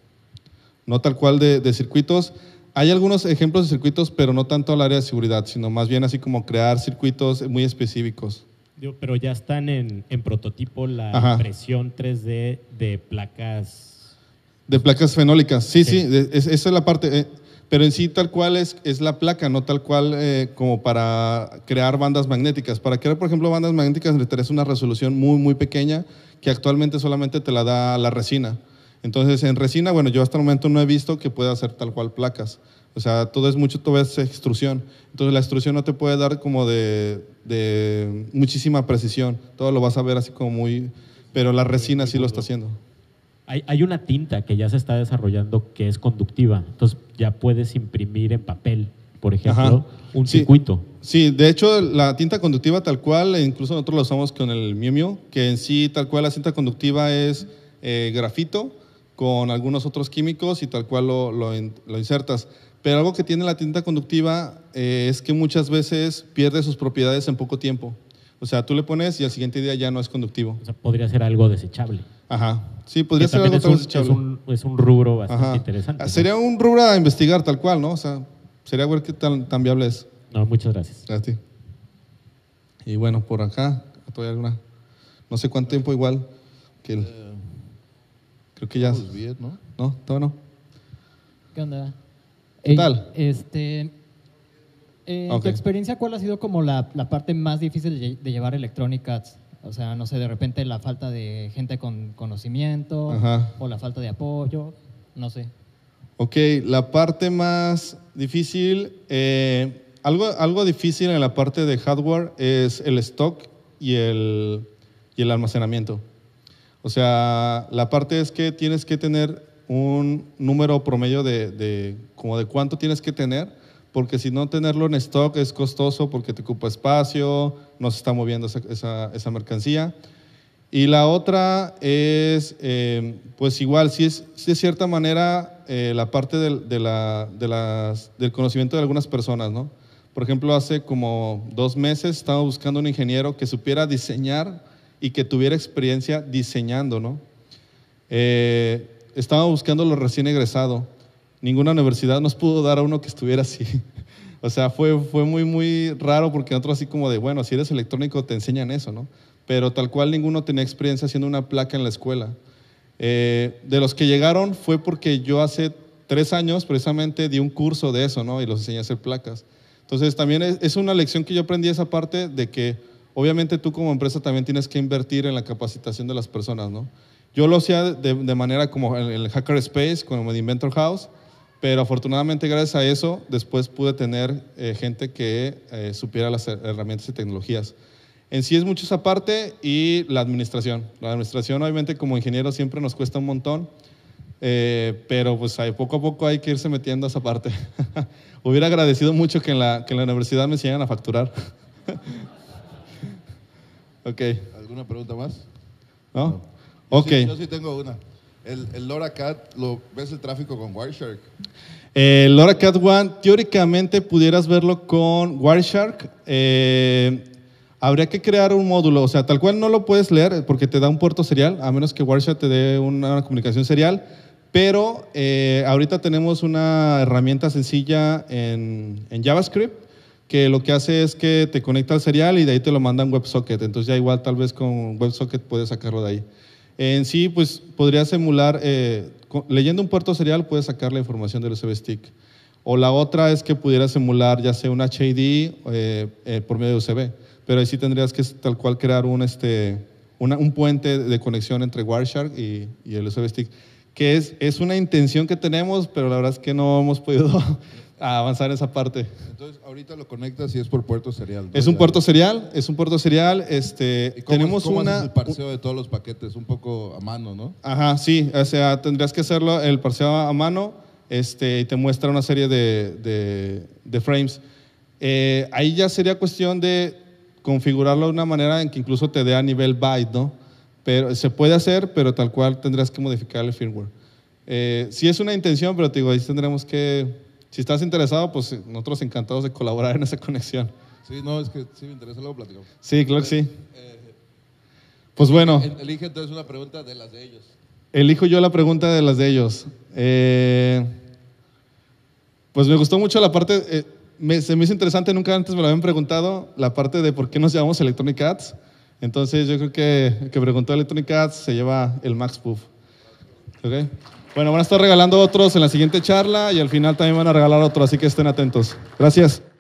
no tal cual de, circuitos. Hay algunos ejemplos de circuitos, pero no tanto al área de seguridad, sino más bien así como crear circuitos muy específicos. Pero ya están en, prototipo la impresión 3D de placas. De placas fenólicas, sí, sí, esa es la parte. Eh, pero en sí tal cual es, la placa, no tal cual eh, como para crear bandas magnéticas. Para crear, por ejemplo, bandas magnéticas le necesitas una resolución muy, muy pequeña que actualmente solamente te la da la resina. Entonces, en resina, bueno, yo hasta el momento no he visto que pueda hacer tal cual placas. O sea, todo es mucho, todo es extrusión. Entonces, la extrusión no te puede dar como de, muchísima precisión. Todo lo vas a ver así como muy... Pero la resina sí lo está haciendo. Hay, una tinta que ya se está desarrollando que es conductiva. Entonces, ya puedes imprimir en papel, por ejemplo, un circuito. Sí, de hecho, la tinta conductiva tal cual, e incluso nosotros la usamos con el Miu Miu, que en sí tal cual la cinta conductiva es eh, grafito con algunos otros químicos y tal cual lo, lo, insertas. Pero algo que tiene la tinta conductiva eh, es que muchas veces pierde sus propiedades en poco tiempo. O sea, tú le pones y al siguiente día ya no es conductivo. O sea, podría ser algo desechable. Ajá. Sí, podría ser algo desechable. Es un, rubro bastante interesante. Sería un rubro a investigar tal cual, ¿no? O sea, sería ver qué tan, viable es. No, muchas gracias. A ti. Y bueno, por acá, todavía alguna. No sé cuánto tiempo igual que el... Eh, Creo que ya. Pues, ¿no? todo no. ¿Qué onda? ¿Qué tal? Este. Eh, en tu experiencia, ¿cuál ha sido como la, parte más difícil de, llevar Electronic o sea, no sé, de repente la falta de gente con conocimiento o la falta de apoyo, no sé. Ok, la parte más difícil, eh, algo, algo difícil en la parte de hardware es el stock y y el almacenamiento. O sea, la parte es que tienes que tener un número promedio de, de, como de cuánto tienes que tener, porque si no tenerlo en stock es costoso porque te ocupa espacio, no se está moviendo esa, esa, esa mercancía. Y la otra es, eh, pues igual, si es de cierta manera eh, la parte del, de la, las, del conocimiento de algunas personas, ¿no? Por ejemplo, hace como dos meses estaba buscando un ingeniero que supiera diseñar y que tuviera experiencia diseñando, ¿no? Eh, estaba buscando los recién egresado. Ninguna universidad nos pudo dar a uno que estuviera así. o sea, fue, fue muy, muy raro porque nosotros así como de, bueno, si eres electrónico te enseñan eso, ¿no? Pero tal cual ninguno tenía experiencia haciendo una placa en la escuela. Eh, de los que llegaron fue porque yo hace tres años precisamente di un curso de eso, ¿no? Y los enseñé a hacer placas. Entonces también es, es una lección que yo aprendí esa parte de que obviamente tú como empresa también tienes que invertir en la capacitación de las personas, ¿no? Yo lo hacía de, manera como en el Hacker Space, como en Inventor House, pero afortunadamente gracias a eso después pude tener eh, gente que eh, supiera las herramientas y tecnologías. En sí es mucho esa parte y la administración. La administración obviamente como ingeniero siempre nos cuesta un montón, eh, pero pues ahí poco a poco hay que irse metiendo a esa parte. Hubiera agradecido mucho que en la, que la universidad me enseñaran a facturar. Ok. ¿Alguna pregunta más? ¿No? Ok. Yo sí, tengo una. El, el LoRaCat, lo, ¿ves el tráfico con Wireshark? Eh, el LoRaCat One, teóricamente pudieras verlo con Wireshark. Eh, habría que crear un módulo, o sea, tal cual no lo puedes leer eh, porque te da un puerto serial, a menos que Wireshark te dé una comunicación serial. Pero ahorita tenemos una herramienta sencilla en, en JavaScript que lo que hace es que te conecta al serial y de ahí te lo manda en WebSocket. Entonces ya igual tal vez con WebSocket puedes sacarlo de ahí. En sí, pues podrías emular, eh, leyendo un puerto serial puedes sacar la información del USB stick. O la otra es que pudieras emular ya sea un HID eh, eh, por medio de USB. Pero ahí sí tendrías que tal cual crear un, este, un puente de conexión entre Wireshark y, y el USB stick. Que es, es una intención que tenemos, pero la verdad es que no hemos podido a avanzar esa parte. Entonces, ahorita lo conectas y es por puerto serial. Es un puerto serial, es un puerto serial. Este, cómo, tenemos una. el parseo de todos los paquetes, un poco a mano, ¿no? Ajá, sí. O sea, tendrías que hacerlo el parseo a mano este, y te muestra una serie de, de, frames. Eh, ahí ya sería cuestión de configurarlo de una manera en que incluso te dé a nivel byte, ¿no? Pero se puede hacer, pero tal cual tendrás que modificar el firmware. Eh, sí es una intención, pero te digo, ahí tendremos que si estás interesado, pues eh, nosotros encantados de colaborar en esa conexión. Sí, no, es que sí me interesa, luego platicamos. Sí, claro que sí. Eh, pues bueno. Elige entonces una pregunta de las de ellos. Elijo yo la pregunta de las de ellos. Eh, pues me gustó mucho la parte, se me hizo interesante, nunca antes me lo habían preguntado, la parte de por qué nos llamamos Electronic Ads. Entonces yo creo que el que preguntó Electronic Ads se lleva el Max Puff. ¿Ok? Bueno, van a estar regalando otros en la siguiente charla y al final también van a regalar otro, así que estén atentos. Gracias.